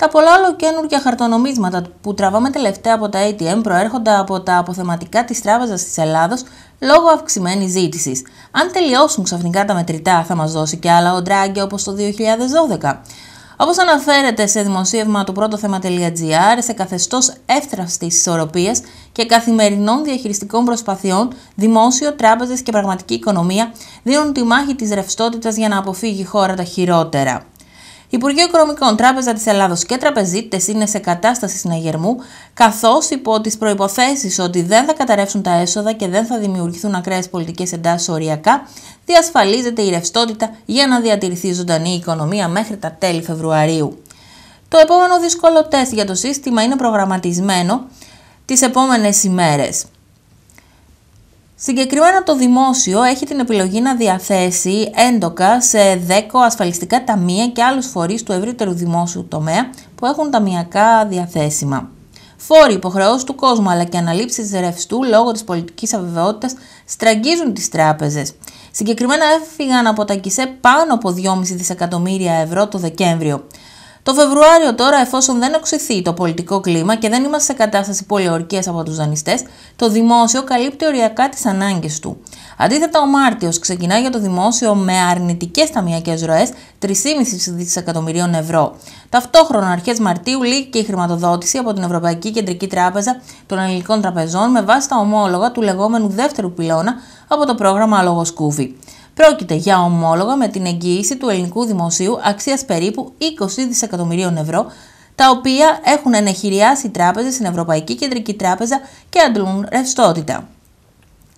Τα πολλά άλλο καινούργια χαρτονομίσματα που τραβάμε τελευταία από τα ATM προέρχονται από τα αποθεματικά της Τράπεζα της Ελλάδος λόγω αυξημένης ζήτησης. Αν τελειώσουν ξαφνικά τα μετρητά, θα μας δώσει και άλλα οντράγκια όπως το 2012. Όπως αναφέρεται σε δημοσίευμα του πρώτοθεμα.gr, σε καθεστώς εύθραυστης ισορροπίας και καθημερινών διαχειριστικών προσπαθειών, δημόσιο, τράπεζε και πραγματική οικονομία δίνουν τη μάχη της ρευστότητας για να αποφύγει η χώρα τα χειρότερα. Υπουργείο Οικονομικών, Τράπεζα της Ελλάδος και τραπεζίτες είναι σε κατάσταση συναγερμού, καθώς υπό τις προποθέσει ότι δεν θα καταρρεύσουν τα έσοδα και δεν θα δημιουργηθούν ακραίες πολιτικές εντάσεις οριακά, διασφαλίζεται η ρευστότητα για να διατηρηθεί ζωντανή η οικονομία μέχρι τα τέλη Φεβρουαρίου. Το επόμενο δύσκολο τεστ για το σύστημα είναι προγραμματισμένο τις επόμενες ημέρες. Συγκεκριμένα το δημόσιο έχει την επιλογή να διαθέσει έντοκα σε 10 ασφαλιστικά ταμεία και άλλους φορείς του ευρύτερου δημόσιου τομέα που έχουν ταμιακά διαθέσιμα. Φόροι, υποχρεώσεις του κόσμου αλλά και αναλήψεις ρευστού λόγω της πολιτικής αβεβαιότητας στραγγίζουν τις τράπεζες. Συγκεκριμένα έφυγαν από τα ΚΙΣΕ πάνω από 2,5 δισεκατομμύρια ευρώ το Δεκέμβριο. Το Φεβρουάριο τώρα, εφόσον δεν οξυθεί το πολιτικό κλίμα και δεν είμαστε σε κατάσταση πολιορκίας από τους δανειστές, το δημόσιο καλύπτει οριακά τις ανάγκες του. Αντίθετα, ο Μάρτιος ξεκινά για το δημόσιο με αρνητικές ταμιακές ροές, 3,5 δισεκατομμυρίων ευρώ. Ταυτόχρονα, αρχές Μαρτίου λύγει και η χρηματοδότηση από την Ευρωπαϊκή Κεντρική Τράπεζα των Ελληνικών Τραπεζών με βάση τα ομόλογα του λεγόμενου δεύτερου πυλώνα από το πρόγραμμα Αλόγος Πρόκειται για ομόλογα με την εγγύηση του ελληνικού δημοσίου αξίας περίπου 20 δισεκατομμυρίων ευρώ, τα οποία έχουν ενεχειριάσει τράπεζες στην Ευρωπαϊκή Κεντρική Τράπεζα και αντλούν ρευστότητα.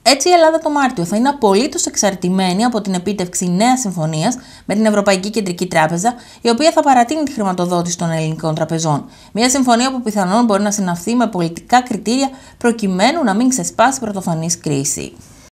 Έτσι, η Ελλάδα το Μάρτιο θα είναι απολύτως εξαρτημένη από την επίτευξη νέας συμφωνίας με την Ευρωπαϊκή Κεντρική Τράπεζα, η οποία θα παρατείνει τη χρηματοδότηση των ελληνικών τραπεζών. Μια συμφωνία που πιθανόν μπορεί να συναυθεί με πολιτικά κριτήρια, προκειμένου να μην ξεσπάσει πρωτοφανής κρίση.